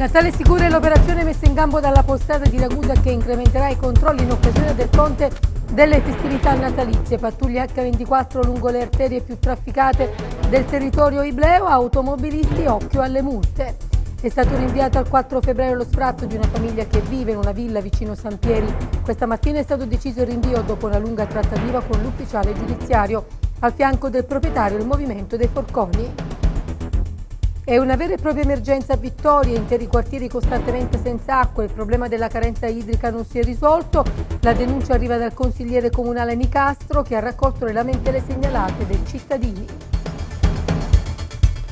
Natale Sicura è l'operazione messa in campo dalla postata di Ragusa che incrementerà i controlli in occasione del ponte delle festività natalizie, pattuglie H24 lungo le arterie più trafficate del territorio ibleo, automobilisti occhio alle multe. È stato rinviato al 4 febbraio lo sfratto di una famiglia che vive in una villa vicino San Pieri. Questa mattina è stato deciso il rinvio dopo una lunga trattativa con l'ufficiale giudiziario, al fianco del proprietario del movimento dei Forconi. È una vera e propria emergenza a Vittoria, interi quartieri costantemente senza acqua, il problema della carenza idrica non si è risolto, la denuncia arriva dal consigliere comunale Nicastro che ha raccolto le lamentele segnalate dei cittadini.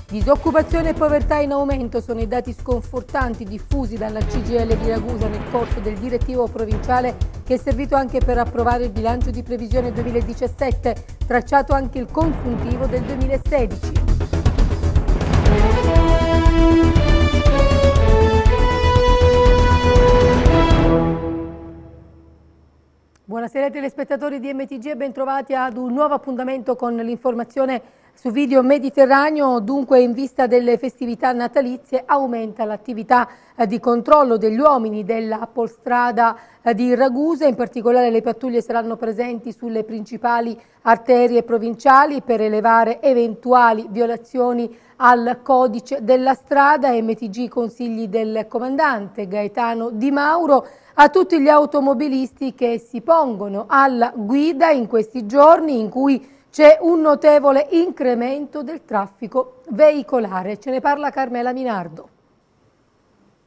Disoccupazione e povertà in aumento sono i dati sconfortanti diffusi dalla CGL di Ragusa nel corso del direttivo provinciale che è servito anche per approvare il bilancio di previsione 2017, tracciato anche il consuntivo del 2016. Buonasera ai telespettatori di MTG e bentrovati ad un nuovo appuntamento con l'informazione su video Mediterraneo, dunque in vista delle festività natalizie, aumenta l'attività eh, di controllo degli uomini della polstrada eh, di Ragusa, in particolare le pattuglie saranno presenti sulle principali arterie provinciali per elevare eventuali violazioni al codice della strada, MTG consigli del comandante Gaetano Di Mauro, a tutti gli automobilisti che si pongono alla guida in questi giorni in cui c'è un notevole incremento del traffico veicolare. Ce ne parla Carmela Minardo.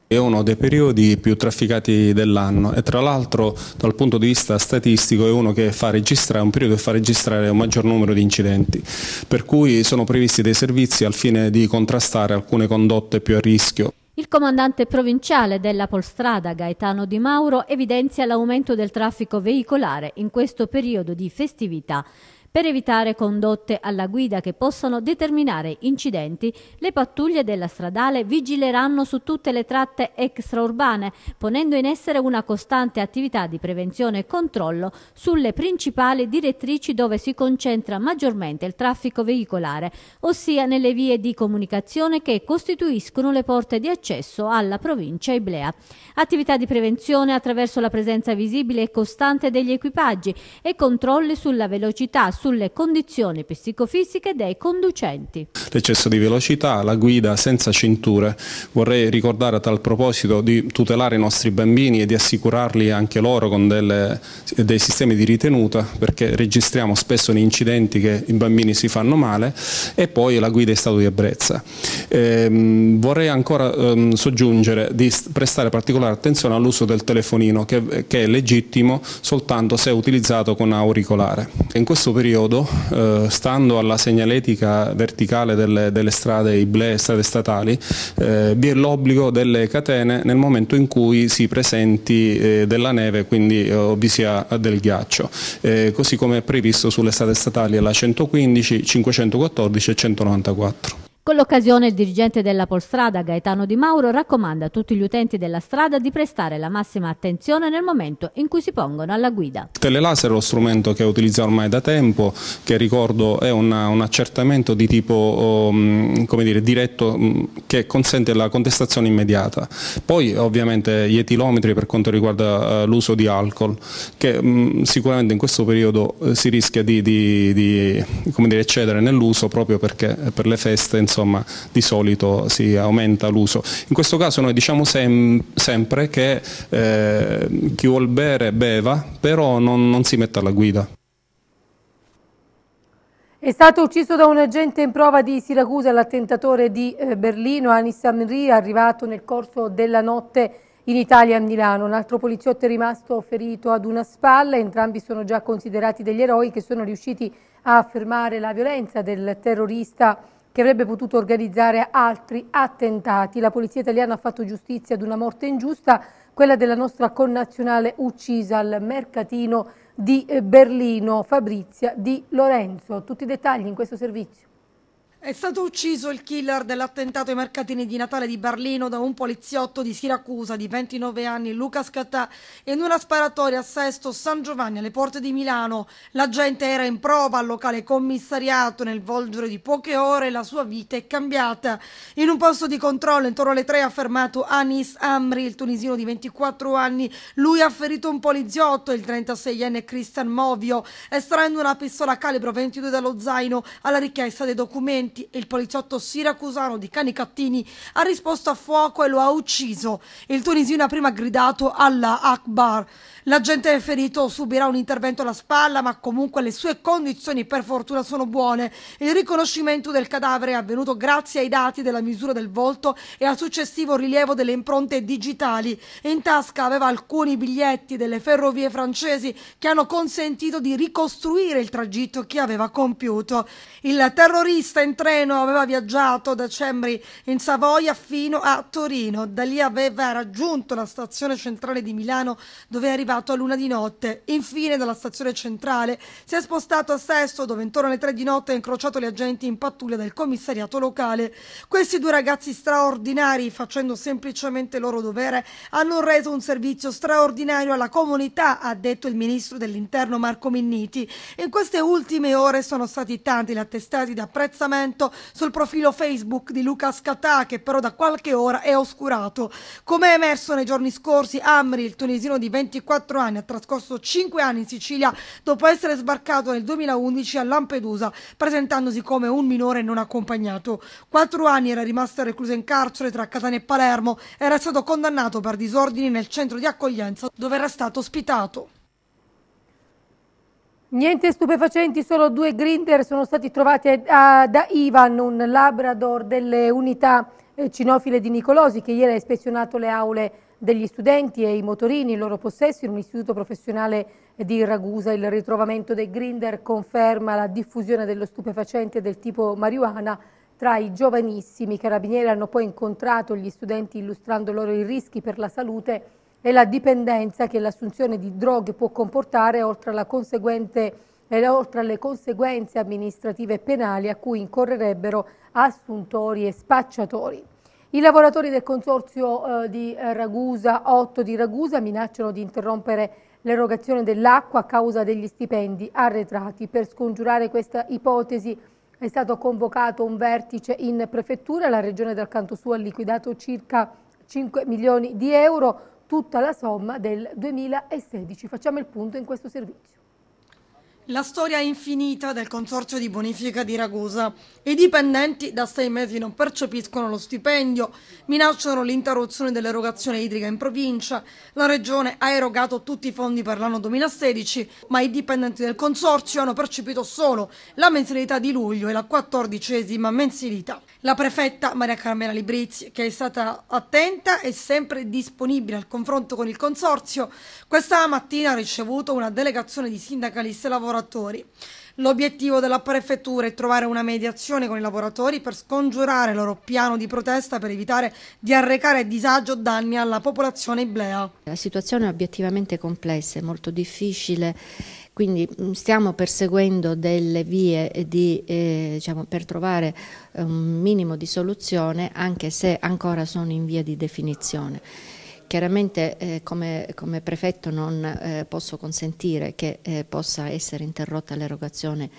È uno dei periodi più trafficati dell'anno e tra l'altro dal punto di vista statistico è uno che fa registrare, un periodo che fa registrare un maggior numero di incidenti, per cui sono previsti dei servizi al fine di contrastare alcune condotte più a rischio. Il comandante provinciale della Polstrada Gaetano Di Mauro evidenzia l'aumento del traffico veicolare in questo periodo di festività. Per evitare condotte alla guida che possano determinare incidenti, le pattuglie della stradale vigileranno su tutte le tratte extraurbane, ponendo in essere una costante attività di prevenzione e controllo sulle principali direttrici dove si concentra maggiormente il traffico veicolare, ossia nelle vie di comunicazione che costituiscono le porte di accesso alla provincia Iblea. Attività di prevenzione attraverso la presenza visibile e costante degli equipaggi e controlli sulla velocità, sulle condizioni psicofisiche dei conducenti. L'eccesso di velocità, la guida senza cinture. Vorrei ricordare a tal proposito di tutelare i nostri bambini e di assicurarli anche loro con delle, dei sistemi di ritenuta perché registriamo spesso in incidenti che i bambini si fanno male e poi la guida in stato di ebbrezza. Ehm, vorrei ancora ehm, soggiungere di prestare particolare attenzione all'uso del telefonino che, che è legittimo soltanto se utilizzato con auricolare. In questo periodo periodo, eh, stando alla segnaletica verticale delle, delle strade IBLE e strade statali, eh, vi è l'obbligo delle catene nel momento in cui si presenti eh, della neve, quindi eh, o vi sia del ghiaccio, eh, così come è previsto sulle strade statali alla 115, 514 e 194. Con l'occasione il dirigente della Polstrada, Gaetano Di Mauro, raccomanda a tutti gli utenti della strada di prestare la massima attenzione nel momento in cui si pongono alla guida. Il telelaser è lo strumento che utilizza ormai da tempo, che ricordo è una, un accertamento di tipo um, dire, diretto um, che consente la contestazione immediata. Poi ovviamente gli etilometri per quanto riguarda uh, l'uso di alcol, che um, sicuramente in questo periodo uh, si rischia di, di, di dire, eccedere nell'uso proprio perché per le feste insomma, di solito si aumenta l'uso. In questo caso noi diciamo sem sempre che eh, chi vuol bere beva, però non, non si metta alla guida. È stato ucciso da un agente in prova di Siracusa l'attentatore di eh, Berlino, Anis Amri, arrivato nel corso della notte in Italia a Milano. Un altro poliziotto è rimasto ferito ad una spalla, entrambi sono già considerati degli eroi che sono riusciti a fermare la violenza del terrorista che avrebbe potuto organizzare altri attentati. La polizia italiana ha fatto giustizia ad una morte ingiusta, quella della nostra connazionale uccisa al mercatino di eh, Berlino, Fabrizia Di Lorenzo. Tutti i dettagli in questo servizio. È stato ucciso il killer dell'attentato ai mercatini di Natale di Berlino da un poliziotto di Siracusa di 29 anni, Luca Scattà, in una sparatoria a Sesto San Giovanni alle porte di Milano. La gente era in prova al locale commissariato. Nel volgere di poche ore la sua vita è cambiata. In un posto di controllo intorno alle tre ha fermato Anis Amri, il tunisino di 24 anni. Lui ha ferito un poliziotto, il 36enne Cristian Movio, estraendo una pistola calibro 22 dallo zaino alla richiesta dei documenti agenti e il poliziotto siracusano di Canicattini ha risposto a fuoco e lo ha ucciso. Il tunisino ha prima gridato alla Akbar. L'agente ferito subirà un intervento alla spalla, ma comunque le sue condizioni per fortuna sono buone. Il riconoscimento del cadavere è avvenuto grazie ai dati della misura del volto e al successivo rilievo delle impronte digitali. In tasca aveva alcuni biglietti delle ferrovie francesi che hanno consentito di ricostruire il tragitto che aveva compiuto. Il terrorista intanto treno aveva viaggiato da Cembri in Savoia fino a Torino. Da lì aveva raggiunto la stazione centrale di Milano dove è arrivato a luna di notte. Infine dalla stazione centrale si è spostato a Sesto dove intorno alle tre di notte ha incrociato gli agenti in pattuglia del commissariato locale. Questi due ragazzi straordinari, facendo semplicemente il loro dovere, hanno reso un servizio straordinario alla comunità, ha detto il ministro dell'interno Marco Minniti. In queste ultime ore sono stati tanti gli attestati di apprezzamento commento sul profilo Facebook di Luca Scatà che però da qualche ora è oscurato. Come è emerso nei giorni scorsi, Amri, il tunisino di 24 anni, ha trascorso 5 anni in Sicilia dopo essere sbarcato nel 2011 a Lampedusa, presentandosi come un minore non accompagnato. Quattro anni era rimasto recluso in carcere tra Catania e Palermo, era stato condannato per disordini nel centro di accoglienza dove era stato ospitato. Niente stupefacenti, solo due grinder sono stati trovati a, da Ivan, un labrador delle unità eh, cinofile di Nicolosi che ieri ha ispezionato le aule degli studenti e i motorini in loro possesso in un istituto professionale di Ragusa. Il ritrovamento dei grinder conferma la diffusione dello stupefacente del tipo marijuana tra i giovanissimi. I carabinieri hanno poi incontrato gli studenti illustrando loro i rischi per la salute e la dipendenza che l'assunzione di droghe può comportare oltre, oltre alle conseguenze amministrative e penali a cui incorrerebbero assuntori e spacciatori. I lavoratori del consorzio eh, di Ragusa 8 di Ragusa minacciano di interrompere l'erogazione dell'acqua a causa degli stipendi arretrati. Per scongiurare questa ipotesi è stato convocato un vertice in prefettura, la regione dal canto suo ha liquidato circa 5 milioni di euro, tutta la somma del 2016. Facciamo il punto in questo servizio. La storia infinita del Consorzio di Bonifica di Ragusa. I dipendenti da sei mesi non percepiscono lo stipendio, minacciano l'interruzione dell'erogazione idrica in provincia. La Regione ha erogato tutti i fondi per l'anno 2016, ma i dipendenti del Consorzio hanno percepito solo la mensilità di luglio e la quattordicesima mensilità. La prefetta Maria Carmela Librizzi, che è stata attenta e sempre disponibile al confronto con il Consorzio, questa mattina ha ricevuto una delegazione di sindacalisti lavoratori lavoratori. L'obiettivo della prefettura è trovare una mediazione con i lavoratori per scongiurare il loro piano di protesta per evitare di arrecare disagio o danni alla popolazione iblea. La situazione è obiettivamente complessa, è molto difficile, quindi mm, stiamo perseguendo delle vie di, eh, diciamo, per trovare eh, un minimo di soluzione anche se ancora sono in via di definizione. Chiaramente eh, come, come, prefetto non eh, posso consentire che eh, possa essere interrotta l'erogazione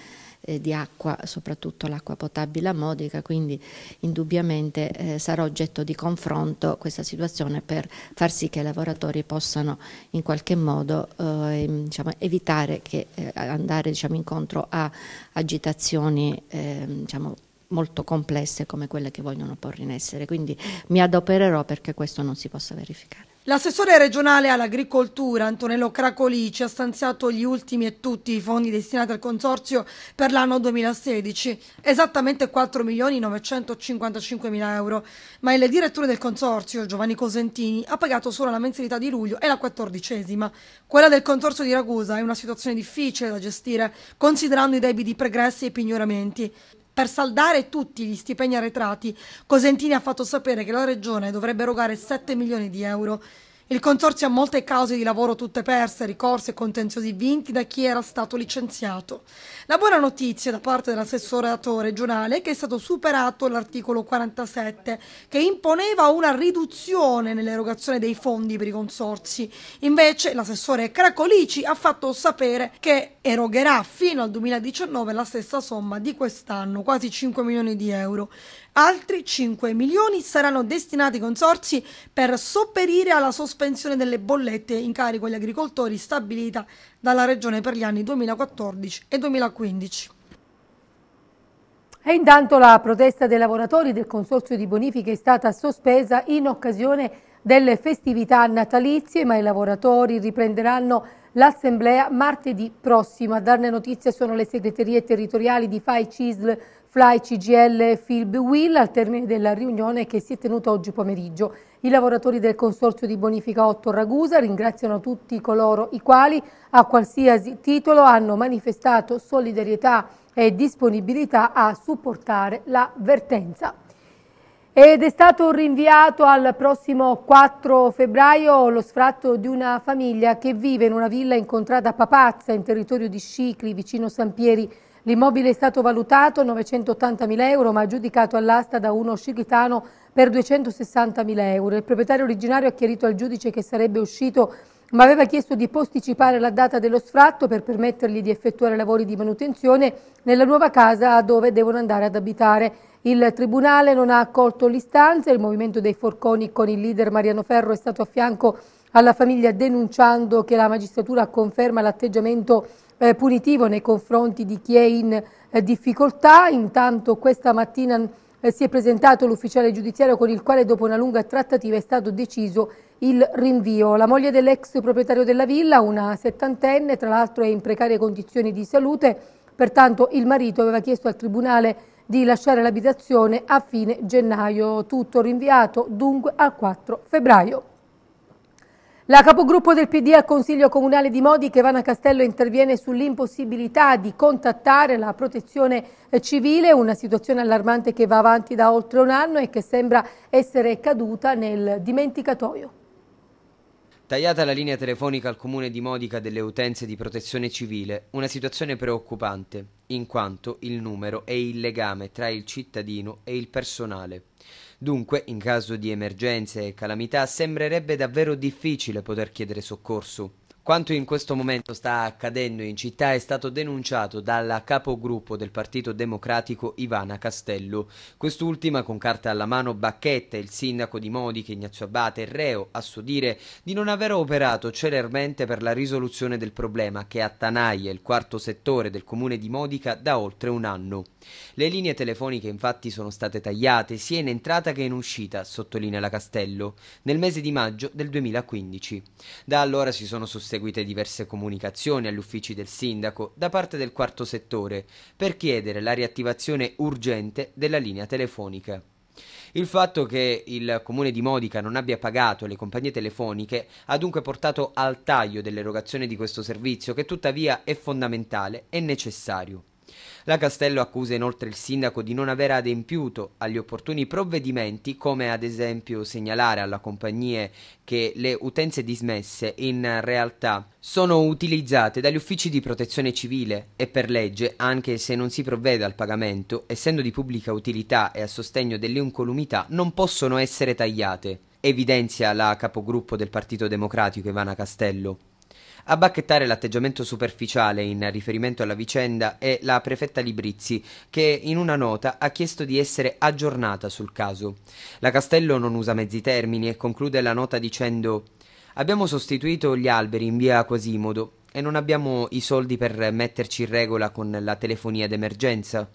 eh, di acqua, soprattutto l'acqua potabile a Modica, quindi indubbiamente eh, sarà oggetto di confronto questa situazione per far sì che i lavoratori possano in qualche modo eh, diciamo, evitare che eh, andare diciamo, incontro a agitazioni ehm, diciamo, molto complesse come quelle che vogliono porre in essere, quindi mi adopererò perché questo non si possa verificare. L'assessore regionale all'agricoltura Antonello Cracolici ha stanziato gli ultimi e tutti i fondi destinati al consorzio per l'anno 2016, esattamente 4 milioni 955 mila euro, ma il direttore del consorzio Giovanni Cosentini ha pagato solo la mensilità di luglio e la quattordicesima. Quella del consorzio di Ragusa è una situazione difficile da gestire, considerando i debiti pregressi e pignoramenti. Per saldare tutti gli stipendi arretrati, Cosentini ha fatto sapere che la Regione dovrebbe erogare 7 milioni di euro il Consorzio ha molte cause di lavoro tutte perse, ricorsi e contenziosi vinti da chi era stato licenziato. La buona notizia da parte dell'assessoratore regionale è che è stato superato l'articolo 47 che imponeva una riduzione nell'erogazione dei fondi per i consorzi. Invece l'assessore Cracolici ha fatto sapere che erogherà fino al 2019 la stessa somma di quest'anno, quasi 5 milioni di euro. Altri 5 milioni saranno destinati ai consorsi per sopperire alla sospensione delle bollette in carico agli agricoltori stabilita dalla Regione per gli anni 2014 e 2015. E intanto la protesta dei lavoratori del Consorzio di Bonifica è stata sospesa in occasione delle festività natalizie, ma i lavoratori riprenderanno l'assemblea martedì prossimo. A darne notizia sono le segreterie territoriali di FAI, CISL, Fly CGL Filb Will al termine della riunione che si è tenuta oggi pomeriggio. I lavoratori del Consorzio di Bonifica 8 Ragusa ringraziano tutti coloro i quali a qualsiasi titolo hanno manifestato solidarietà e disponibilità a supportare la vertenza. Ed è stato rinviato al prossimo 4 febbraio lo sfratto di una famiglia che vive in una villa incontrata a Papazza, in territorio di Scicli, vicino San Pieri L'immobile è stato valutato 980.000 euro ma aggiudicato all'asta da uno scighitano per 260.000 euro. Il proprietario originario ha chiarito al giudice che sarebbe uscito ma aveva chiesto di posticipare la data dello sfratto per permettergli di effettuare lavori di manutenzione nella nuova casa dove devono andare ad abitare. Il Tribunale non ha accolto l'istanza, il movimento dei Forconi con il leader Mariano Ferro è stato a fianco alla famiglia denunciando che la magistratura conferma l'atteggiamento eh, punitivo nei confronti di chi è in eh, difficoltà. Intanto questa mattina eh, si è presentato l'ufficiale giudiziario con il quale dopo una lunga trattativa è stato deciso il rinvio. La moglie dell'ex proprietario della villa, una settantenne, tra l'altro è in precarie condizioni di salute, pertanto il marito aveva chiesto al Tribunale di lasciare l'abitazione a fine gennaio, tutto rinviato dunque al 4 febbraio. La capogruppo del PD al Consiglio Comunale di Modi, Chevana Castello, interviene sull'impossibilità di contattare la protezione eh, civile, una situazione allarmante che va avanti da oltre un anno e che sembra essere caduta nel dimenticatoio. Tagliata la linea telefonica al comune di Modica delle utenze di protezione civile, una situazione preoccupante, in quanto il numero e il legame tra il cittadino e il personale. Dunque, in caso di emergenze e calamità, sembrerebbe davvero difficile poter chiedere soccorso. Quanto in questo momento sta accadendo in città è stato denunciato dalla capogruppo del Partito Democratico Ivana Castello. Quest'ultima, con carta alla mano, bacchetta il sindaco di Modiche Ignazio Abate, reo, a suo dire, di non aver operato celermente per la risoluzione del problema che attanaglia il quarto settore del comune di Modica da oltre un anno. Le linee telefoniche infatti sono state tagliate sia in entrata che in uscita, sottolinea la Castello, nel mese di maggio del 2015. Da allora si sono sostenuti seguite diverse comunicazioni agli uffici del sindaco da parte del quarto settore per chiedere la riattivazione urgente della linea telefonica. Il fatto che il comune di Modica non abbia pagato le compagnie telefoniche ha dunque portato al taglio dell'erogazione di questo servizio che tuttavia è fondamentale e necessario. La Castello accusa inoltre il sindaco di non aver adempiuto agli opportuni provvedimenti come ad esempio segnalare alla compagnia che le utenze dismesse in realtà sono utilizzate dagli uffici di protezione civile e per legge, anche se non si provvede al pagamento, essendo di pubblica utilità e a sostegno dell'incolumità, non possono essere tagliate, evidenzia la capogruppo del Partito Democratico Ivana Castello. A bacchettare l'atteggiamento superficiale in riferimento alla vicenda è la prefetta Librizzi, che in una nota ha chiesto di essere aggiornata sul caso. La Castello non usa mezzi termini e conclude la nota dicendo Abbiamo sostituito gli alberi in via Quasimodo e non abbiamo i soldi per metterci in regola con la telefonia d'emergenza.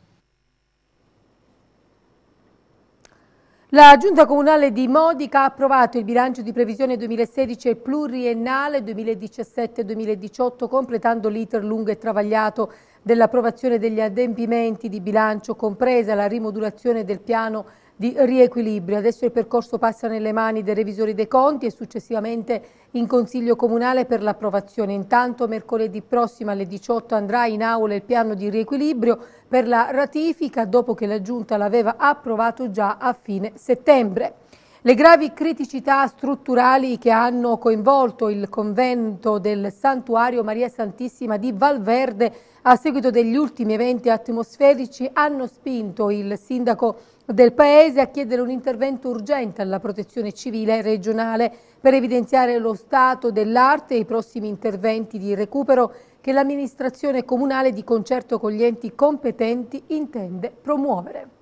La Giunta Comunale di Modica ha approvato il bilancio di previsione 2016 pluriennale 2017-2018 completando l'iter lungo e travagliato dell'approvazione degli adempimenti di bilancio compresa la rimodulazione del piano di riequilibrio. Adesso il percorso passa nelle mani dei revisori dei conti e successivamente in Consiglio Comunale per l'approvazione. Intanto mercoledì prossimo alle 18 andrà in aula il piano di riequilibrio per la ratifica dopo che la Giunta l'aveva approvato già a fine settembre. Le gravi criticità strutturali che hanno coinvolto il convento del Santuario Maria Santissima di Valverde a seguito degli ultimi eventi atmosferici hanno spinto il sindaco del Paese a chiedere un intervento urgente alla protezione civile regionale per evidenziare lo stato dell'arte e i prossimi interventi di recupero che l'amministrazione comunale di concerto con gli enti competenti intende promuovere.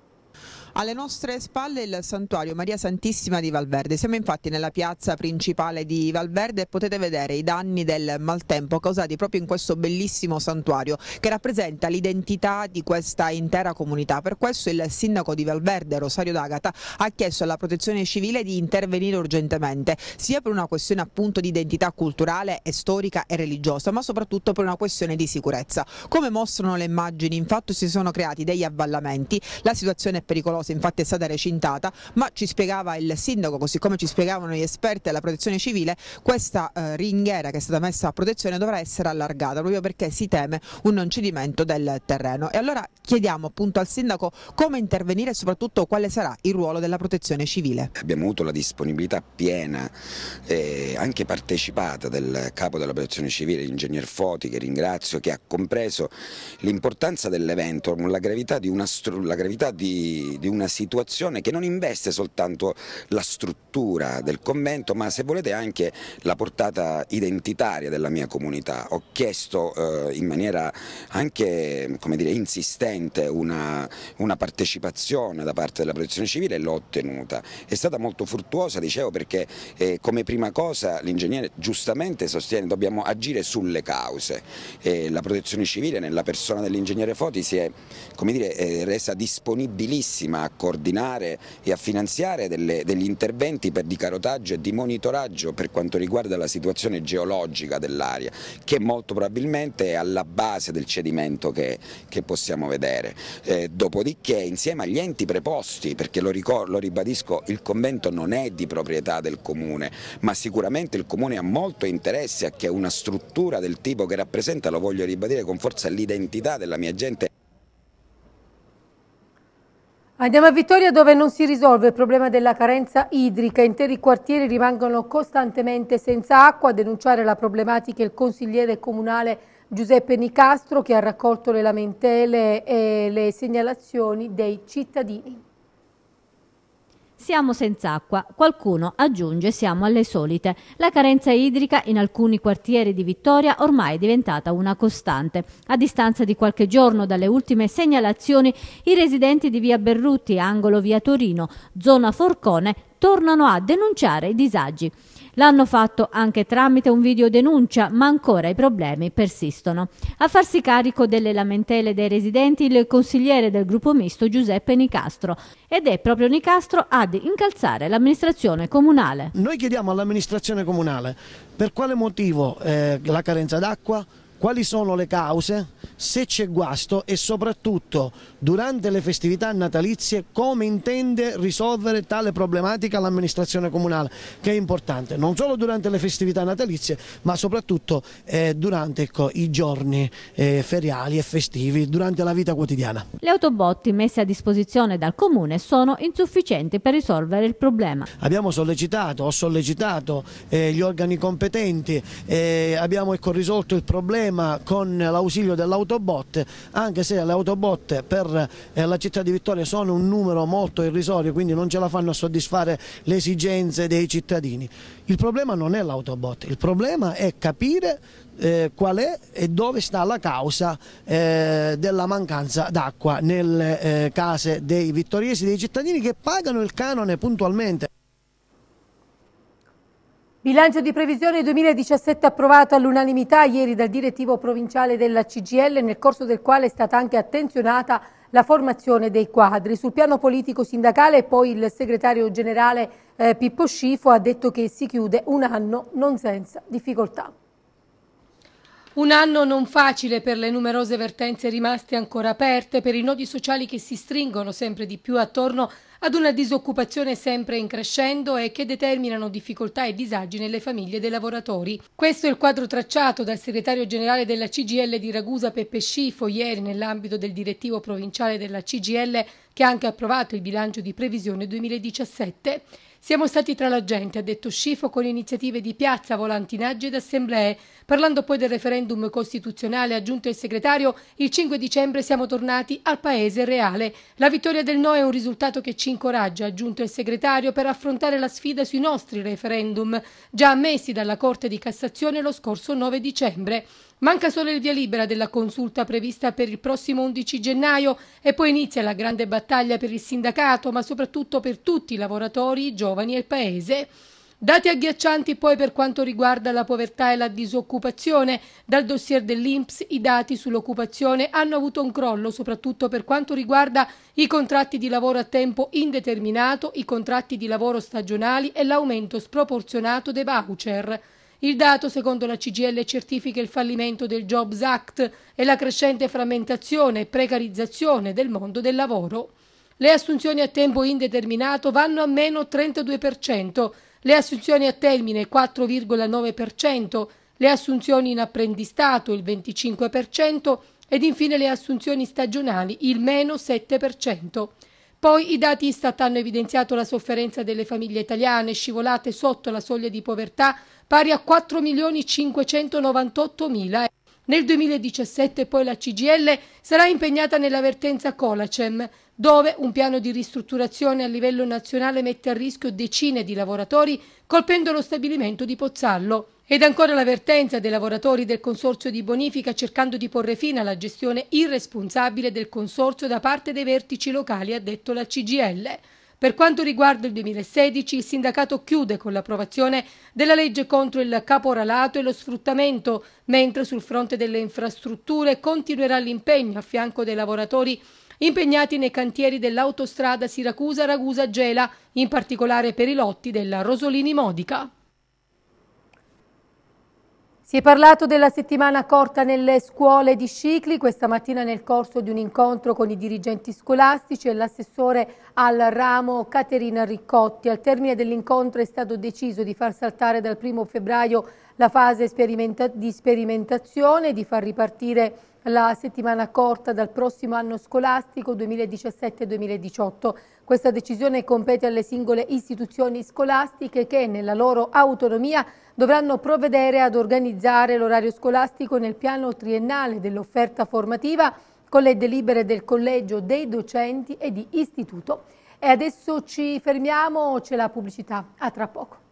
Alle nostre spalle il santuario Maria Santissima di Valverde. Siamo infatti nella piazza principale di Valverde e potete vedere i danni del maltempo causati proprio in questo bellissimo santuario che rappresenta l'identità di questa intera comunità. Per questo il sindaco di Valverde, Rosario D'Agata, ha chiesto alla protezione civile di intervenire urgentemente, sia per una questione appunto di identità culturale e storica e religiosa, ma soprattutto per una questione di sicurezza. Come mostrano le immagini, infatti si sono creati degli avvallamenti, la situazione è pericolosa causa infatti è stata recintata, ma ci spiegava il sindaco, così come ci spiegavano gli esperti della protezione civile, questa eh, ringhiera che è stata messa a protezione dovrà essere allargata proprio perché si teme un non cedimento del terreno. E allora chiediamo appunto al sindaco come intervenire e soprattutto quale sarà il ruolo della protezione civile. Abbiamo avuto la disponibilità piena e eh, anche partecipata del capo della protezione civile, l'ingegner Foti, che ringrazio, che ha compreso l'importanza dell'evento, la gravità di, una, la gravità di, di un una situazione che non investe soltanto la struttura del convento ma se volete anche la portata identitaria della mia comunità. Ho chiesto eh, in maniera anche dire, insistente una, una, partecipazione da parte della protezione civile e l'ho ottenuta. È stata molto fruttuosa dicevo perché eh, come prima cosa l'ingegnere giustamente sostiene che dobbiamo agire sulle cause. Eh, la protezione civile nella persona dell'ingegnere Foti si è dire, eh, resa disponibilissima a coordinare e a finanziare delle, degli interventi per di carotaggio e di monitoraggio per quanto riguarda la situazione geologica dell'area che molto probabilmente è alla base del cedimento che, che possiamo vedere. Eh, dopodiché insieme agli enti preposti, perché lo, ricordo, lo ribadisco il convento non è di proprietà del comune, ma sicuramente il comune ha molto interesse a che una struttura del tipo che rappresenta, lo voglio ribadire con forza, l'identità della mia gente Andiamo a Vittoria dove non si risolve il problema della carenza idrica. Interi quartieri rimangono costantemente senza acqua. A denunciare la problematica il consigliere comunale Giuseppe Nicastro che ha raccolto le lamentele e le segnalazioni dei cittadini. Siamo senza acqua, qualcuno aggiunge siamo alle solite. La carenza idrica in alcuni quartieri di Vittoria ormai è diventata una costante. A distanza di qualche giorno dalle ultime segnalazioni, i residenti di via Berruti, angolo via Torino, zona Forcone, tornano a denunciare i disagi. L'hanno fatto anche tramite un video denuncia, ma ancora i problemi persistono. A farsi carico delle lamentele dei residenti il consigliere del gruppo misto Giuseppe Nicastro ed è proprio Nicastro ad incalzare l'amministrazione comunale. Noi chiediamo all'amministrazione comunale per quale motivo eh, la carenza d'acqua, quali sono le cause, se c'è guasto e soprattutto durante le festività natalizie come intende risolvere tale problematica l'amministrazione comunale che è importante non solo durante le festività natalizie ma soprattutto eh, durante ecco, i giorni eh, feriali e festivi durante la vita quotidiana. Le autobotti messe a disposizione dal comune sono insufficienti per risolvere il problema. Abbiamo sollecitato, ho sollecitato eh, gli organi competenti, eh, abbiamo ecco, risolto il problema problema con l'ausilio dell'autobot, anche se le autobot per eh, la città di Vittoria sono un numero molto irrisorio, quindi non ce la fanno a soddisfare le esigenze dei cittadini. Il problema non è l'autobot, il problema è capire eh, qual è e dove sta la causa eh, della mancanza d'acqua nelle eh, case dei vittoriesi, dei cittadini che pagano il canone puntualmente. Bilancio di previsione 2017 approvato all'unanimità ieri dal direttivo provinciale della CGL, nel corso del quale è stata anche attenzionata la formazione dei quadri. Sul piano politico-sindacale poi il segretario generale eh, Pippo Scifo ha detto che si chiude un anno non senza difficoltà. Un anno non facile per le numerose vertenze rimaste ancora aperte, per i nodi sociali che si stringono sempre di più attorno ad una disoccupazione sempre in crescendo e che determinano difficoltà e disagi nelle famiglie dei lavoratori. Questo è il quadro tracciato dal segretario generale della CGL di Ragusa Peppe Scifo ieri nell'ambito del direttivo provinciale della CGL che ha anche approvato il bilancio di previsione 2017. Siamo stati tra la gente, ha detto Scifo, con iniziative di piazza, volantinaggi ed assemblee. Parlando poi del referendum costituzionale, ha aggiunto il segretario, il 5 dicembre siamo tornati al paese reale. La vittoria del no è un risultato che ci incoraggia, ha aggiunto il segretario, per affrontare la sfida sui nostri referendum, già ammessi dalla Corte di Cassazione lo scorso 9 dicembre. Manca solo il via libera della consulta prevista per il prossimo 11 gennaio e poi inizia la grande battaglia per il sindacato, ma soprattutto per tutti i lavoratori, i giovani e il Paese. Dati agghiaccianti poi per quanto riguarda la povertà e la disoccupazione. Dal dossier dell'Inps i dati sull'occupazione hanno avuto un crollo, soprattutto per quanto riguarda i contratti di lavoro a tempo indeterminato, i contratti di lavoro stagionali e l'aumento sproporzionato dei voucher. Il dato, secondo la CGL, certifica il fallimento del Jobs Act e la crescente frammentazione e precarizzazione del mondo del lavoro. Le assunzioni a tempo indeterminato vanno a meno 32%, le assunzioni a termine 4,9%, le assunzioni in apprendistato il 25% ed infine le assunzioni stagionali il meno 7%. Poi i dati Istat hanno evidenziato la sofferenza delle famiglie italiane scivolate sotto la soglia di povertà pari a 4.598.000 euro. Nel 2017 poi la CGL sarà impegnata nell'avvertenza Colacem, dove un piano di ristrutturazione a livello nazionale mette a rischio decine di lavoratori colpendo lo stabilimento di Pozzallo. Ed ancora l'avvertenza dei lavoratori del Consorzio di Bonifica cercando di porre fine alla gestione irresponsabile del Consorzio da parte dei vertici locali, ha detto la CGL. Per quanto riguarda il 2016, il sindacato chiude con l'approvazione della legge contro il caporalato e lo sfruttamento, mentre sul fronte delle infrastrutture continuerà l'impegno a fianco dei lavoratori impegnati nei cantieri dell'autostrada Siracusa-Ragusa-Gela, in particolare per i lotti della Rosolini-Modica. Si è parlato della settimana corta nelle scuole di Scicli, questa mattina nel corso di un incontro con i dirigenti scolastici e l'assessore al ramo Caterina Riccotti. Al termine dell'incontro è stato deciso di far saltare dal primo febbraio la fase sperimenta di sperimentazione, e di far ripartire la settimana corta dal prossimo anno scolastico 2017-2018. Questa decisione compete alle singole istituzioni scolastiche che nella loro autonomia dovranno provvedere ad organizzare l'orario scolastico nel piano triennale dell'offerta formativa con le delibere del collegio dei docenti e di istituto. E adesso ci fermiamo, c'è la pubblicità, a tra poco.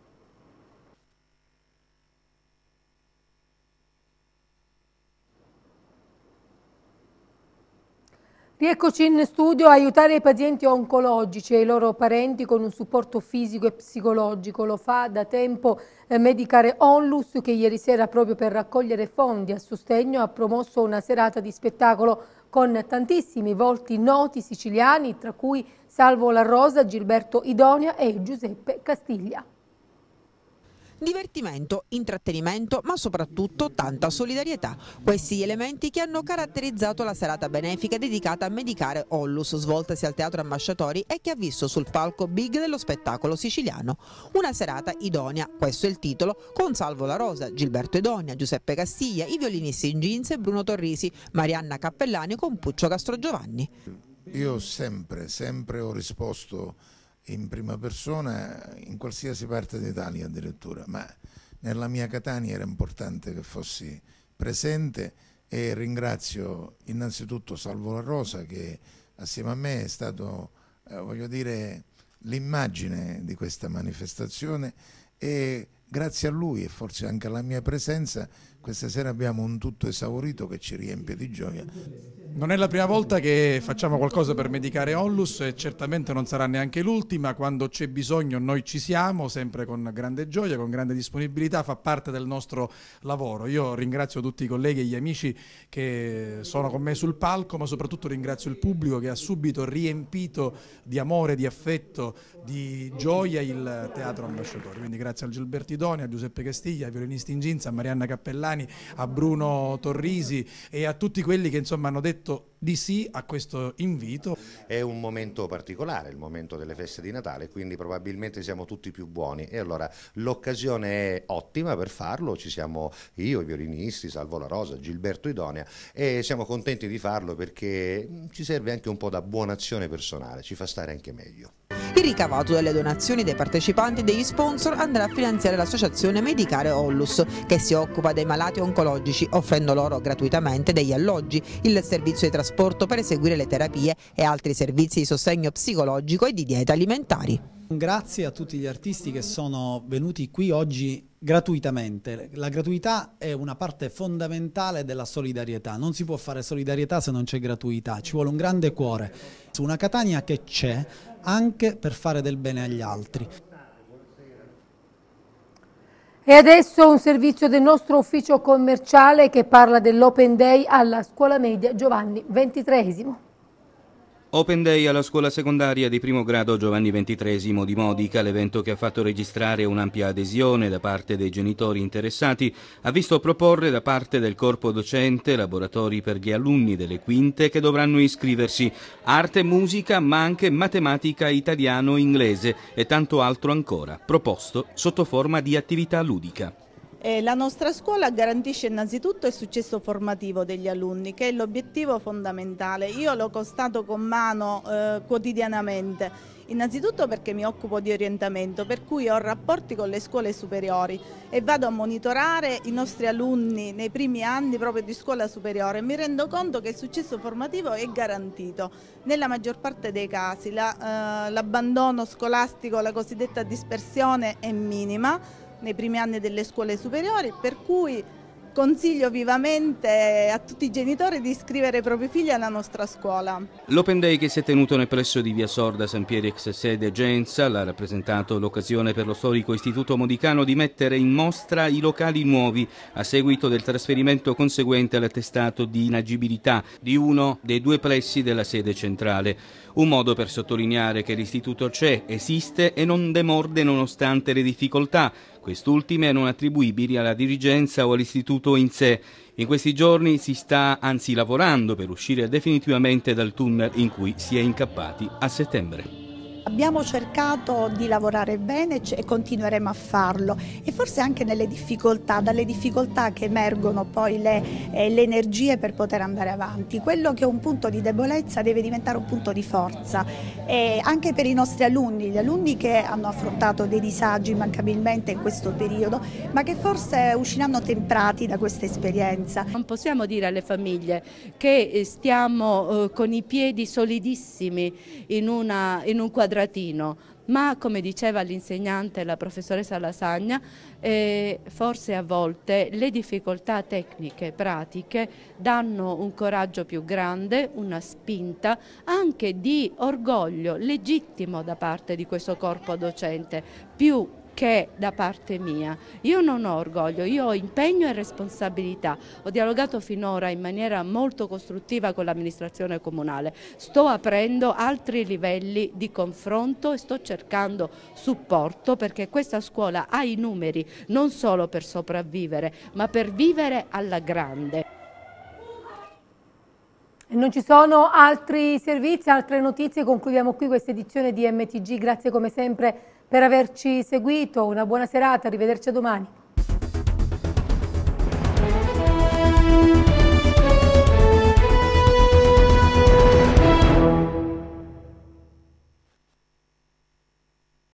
Rieccoci in studio a aiutare i pazienti oncologici e i loro parenti con un supporto fisico e psicologico. Lo fa da tempo eh, Medicare Onlus che ieri sera proprio per raccogliere fondi a sostegno ha promosso una serata di spettacolo con tantissimi volti noti siciliani tra cui Salvo La Rosa, Gilberto Idonia e Giuseppe Castiglia. Divertimento, intrattenimento, ma soprattutto tanta solidarietà. Questi gli elementi che hanno caratterizzato la serata benefica dedicata a Medicare Ollus, svoltasi al Teatro Ambasciatori e che ha visto sul palco Big dello spettacolo siciliano. Una serata idonea, questo è il titolo, con Salvo La Rosa, Gilberto Edonia, Giuseppe Castiglia, i violinisti in jeans e Bruno Torrisi, Marianna Cappellani con Puccio Giovanni. Io sempre, sempre ho risposto in prima persona in qualsiasi parte d'Italia addirittura, ma nella mia Catania era importante che fossi presente e ringrazio innanzitutto Salvo La Rosa che assieme a me è stato, eh, voglio dire, l'immagine di questa manifestazione e grazie a lui e forse anche alla mia presenza questa sera abbiamo un tutto esaurito che ci riempie di gioia. Non è la prima volta che facciamo qualcosa per medicare Onlus e certamente non sarà neanche l'ultima, quando c'è bisogno noi ci siamo, sempre con grande gioia, con grande disponibilità, fa parte del nostro lavoro. Io ringrazio tutti i colleghi e gli amici che sono con me sul palco, ma soprattutto ringrazio il pubblico che ha subito riempito di amore, di affetto, di gioia il Teatro Ambasciatori. Quindi grazie a al Gilbertidoni, a Giuseppe Castiglia, ai violinisti in Ginza, a Marianna Cappellani, a Bruno Torrisi e a tutti quelli che insomma hanno detto detto di sì a questo invito. È un momento particolare, il momento delle feste di Natale, quindi probabilmente siamo tutti più buoni e allora l'occasione è ottima per farlo, ci siamo io, i violinisti, Salvo La Rosa, Gilberto Idonea e siamo contenti di farlo perché ci serve anche un po' da buona azione personale, ci fa stare anche meglio. Il ricavato delle donazioni dei partecipanti e degli sponsor andrà a finanziare l'associazione Medicare Ollus, che si occupa dei malati oncologici, offrendo loro gratuitamente degli alloggi, il servizio di trasporto per eseguire le terapie e altri servizi di sostegno psicologico e di dieta alimentari. Grazie a tutti gli artisti che sono venuti qui oggi gratuitamente. La gratuità è una parte fondamentale della solidarietà. Non si può fare solidarietà se non c'è gratuità, ci vuole un grande cuore. Su una Catania che c'è anche per fare del bene agli altri. E adesso un servizio del nostro ufficio commerciale che parla dell'Open Day alla scuola media Giovanni XXIII. Open Day alla scuola secondaria di primo grado Giovanni XXIII di Modica, l'evento che ha fatto registrare un'ampia adesione da parte dei genitori interessati, ha visto proporre da parte del corpo docente laboratori per gli alunni delle quinte che dovranno iscriversi arte, musica, ma anche matematica, italiano, inglese e tanto altro ancora, proposto sotto forma di attività ludica. Eh, la nostra scuola garantisce innanzitutto il successo formativo degli alunni, che è l'obiettivo fondamentale. Io l'ho costato con mano eh, quotidianamente. Innanzitutto perché mi occupo di orientamento, per cui ho rapporti con le scuole superiori e vado a monitorare i nostri alunni nei primi anni proprio di scuola superiore mi rendo conto che il successo formativo è garantito. Nella maggior parte dei casi l'abbandono la, eh, scolastico, la cosiddetta dispersione è minima nei primi anni delle scuole superiori, per cui Consiglio vivamente a tutti i genitori di iscrivere i propri figli alla nostra scuola. L'Open Day che si è tenuto nel presso di Via Sorda San Pieri ex sede Genza l'ha rappresentato l'occasione per lo storico istituto modicano di mettere in mostra i locali nuovi a seguito del trasferimento conseguente all'attestato di inagibilità di uno dei due plessi della sede centrale. Un modo per sottolineare che l'istituto c'è, esiste e non demorde nonostante le difficoltà, quest'ultime non attribuibili alla dirigenza o all'istituto in sé. In questi giorni si sta anzi lavorando per uscire definitivamente dal tunnel in cui si è incappati a settembre. Abbiamo cercato di lavorare bene e continueremo a farlo e forse anche nelle difficoltà, dalle difficoltà che emergono poi le, eh, le energie per poter andare avanti. Quello che è un punto di debolezza deve diventare un punto di forza e anche per i nostri alunni, gli alunni che hanno affrontato dei disagi immancabilmente in questo periodo ma che forse usciranno temprati da questa esperienza. Non possiamo dire alle famiglie che eh, stiamo eh, con i piedi solidissimi in, una, in un quadro quadratino, ma come diceva l'insegnante, la professoressa Lasagna, eh, forse a volte le difficoltà tecniche, pratiche, danno un coraggio più grande, una spinta, anche di orgoglio legittimo da parte di questo corpo docente, più che da parte mia. Io non ho orgoglio, io ho impegno e responsabilità. Ho dialogato finora in maniera molto costruttiva con l'amministrazione comunale. Sto aprendo altri livelli di confronto e sto cercando supporto perché questa scuola ha i numeri non solo per sopravvivere, ma per vivere alla grande. Non ci sono altri servizi, altre notizie, concludiamo qui questa edizione di MTG, grazie come sempre per averci seguito, una buona serata, arrivederci domani.